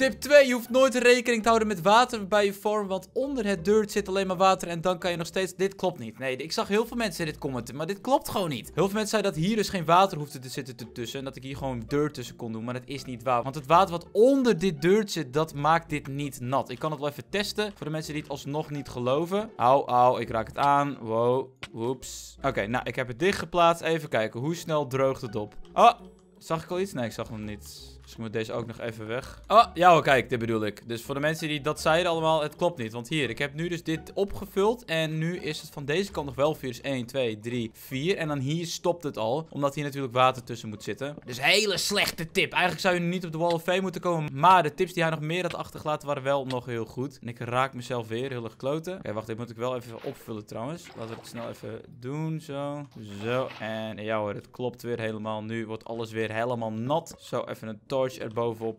Tip 2. Je hoeft nooit rekening te houden met water bij je vorm, Want onder het dirt zit alleen maar water. En dan kan je nog steeds... Dit klopt niet. Nee, ik zag heel veel mensen dit commenten. Maar dit klopt gewoon niet. Heel veel mensen zeiden dat hier dus geen water hoefde te zitten tussen. En dat ik hier gewoon dirt tussen kon doen. Maar dat is niet waar. Want het water wat onder dit dirt zit, dat maakt dit niet nat. Ik kan het wel even testen. Voor de mensen die het alsnog niet geloven. Au, au. Ik raak het aan. Wow. Oeps. Oké, nou, ik heb het dicht geplaatst. Even kijken. Hoe snel droogt het op? Oh, Zag ik al iets? Nee, ik zag nog niets. Dus ik moet deze ook nog even weg. Oh, ja hoor, kijk, dit bedoel ik. Dus voor de mensen die dat zeiden allemaal, het klopt niet. Want hier, ik heb nu dus dit opgevuld. En nu is het van deze kant nog wel dus 1, 2, 3, 4. En dan hier stopt het al. Omdat hier natuurlijk water tussen moet zitten. Dus hele slechte tip. Eigenlijk zou je nu niet op de Wall of Fame moeten komen. Maar de tips die hij nog meer had achtergelaten waren wel nog heel goed. En ik raak mezelf weer heel erg kloten. Oké, wacht, dit moet ik wel even opvullen trouwens. Laten we het snel even doen, zo. Zo, en ja hoor, het klopt weer helemaal. Nu wordt alles weer helemaal nat. Zo even een torch erbovenop.